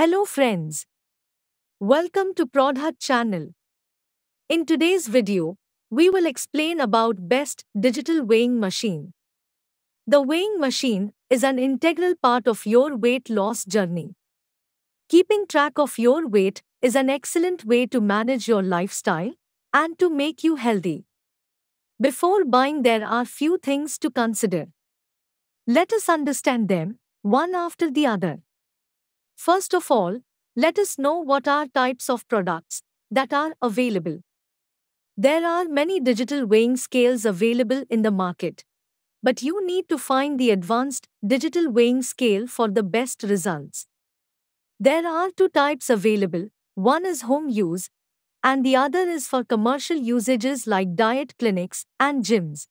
Hello friends. Welcome to Prodhut channel. In today's video, we will explain about best digital weighing machine. The weighing machine is an integral part of your weight loss journey. Keeping track of your weight is an excellent way to manage your lifestyle and to make you healthy. Before buying there are few things to consider. Let us understand them, one after the other. First of all, let us know what are types of products that are available. There are many digital weighing scales available in the market, but you need to find the advanced digital weighing scale for the best results. There are two types available one is home use, and the other is for commercial usages like diet clinics and gyms.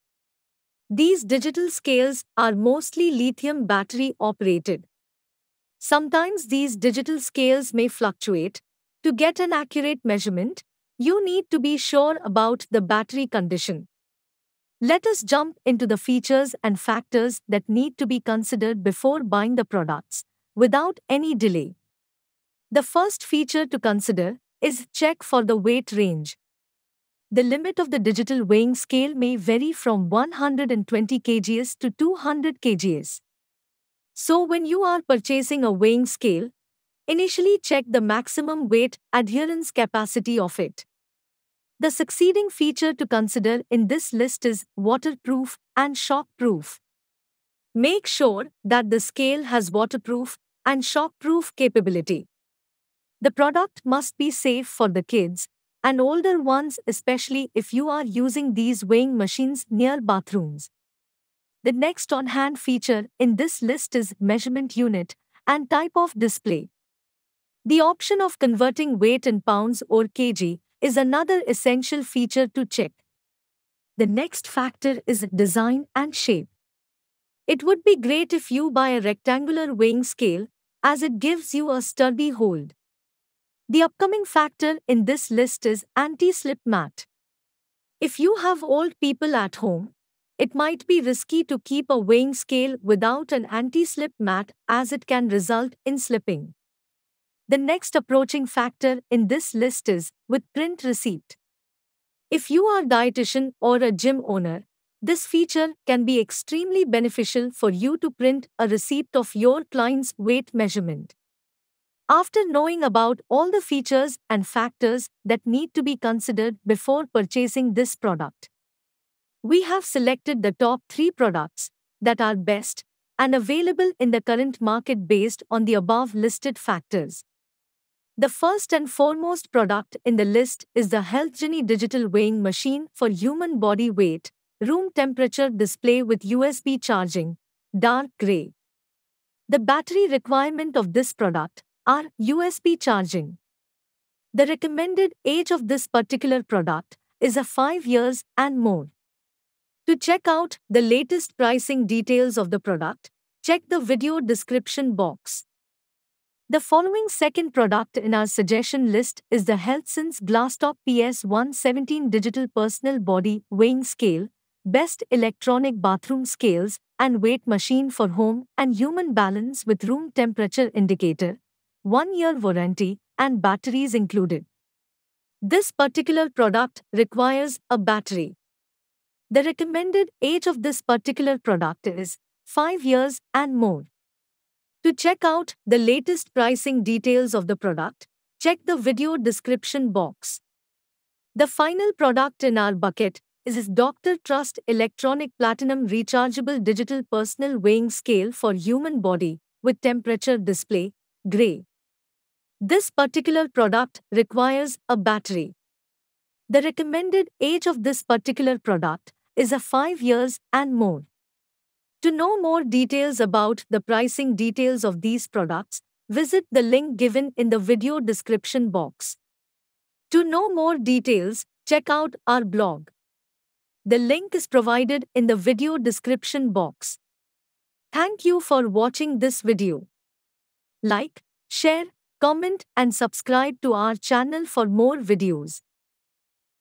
These digital scales are mostly lithium battery operated Sometimes these digital scales may fluctuate. To get an accurate measurement, you need to be sure about the battery condition. Let us jump into the features and factors that need to be considered before buying the products, without any delay. The first feature to consider is check for the weight range. The limit of the digital weighing scale may vary from 120 kgs to 200 kgs. So when you are purchasing a weighing scale, initially check the maximum weight adherence capacity of it. The succeeding feature to consider in this list is waterproof and shockproof. Make sure that the scale has waterproof and shockproof capability. The product must be safe for the kids and older ones especially if you are using these weighing machines near bathrooms. The next on hand feature in this list is measurement unit and type of display. The option of converting weight in pounds or kg is another essential feature to check. The next factor is design and shape. It would be great if you buy a rectangular weighing scale as it gives you a sturdy hold. The upcoming factor in this list is anti-slip mat. If you have old people at home, it might be risky to keep a weighing scale without an anti-slip mat as it can result in slipping. The next approaching factor in this list is with print receipt. If you are a dietitian or a gym owner, this feature can be extremely beneficial for you to print a receipt of your client's weight measurement. After knowing about all the features and factors that need to be considered before purchasing this product, we have selected the top three products that are best and available in the current market based on the above listed factors. The first and foremost product in the list is the HealthGenie digital weighing machine for human body weight, room temperature display with USB charging, dark gray. The battery requirement of this product are USB charging. The recommended age of this particular product is a 5 years and more. To check out the latest pricing details of the product, check the video description box. The following second product in our suggestion list is the HealthSense Glasstop PS117 Digital Personal Body Weighing Scale, Best Electronic Bathroom Scales, and Weight Machine for Home and Human Balance with Room Temperature Indicator, 1-year warranty, and batteries included. This particular product requires a battery. The recommended age of this particular product is 5 years and more. To check out the latest pricing details of the product, check the video description box. The final product in our bucket is Dr. Trust Electronic Platinum Rechargeable Digital Personal Weighing Scale for Human Body with Temperature Display, Gray. This particular product requires a battery. The recommended age of this particular product is a 5 years and more. To know more details about the pricing details of these products, visit the link given in the video description box. To know more details, check out our blog. The link is provided in the video description box. Thank you for watching this video. Like, share, comment and subscribe to our channel for more videos.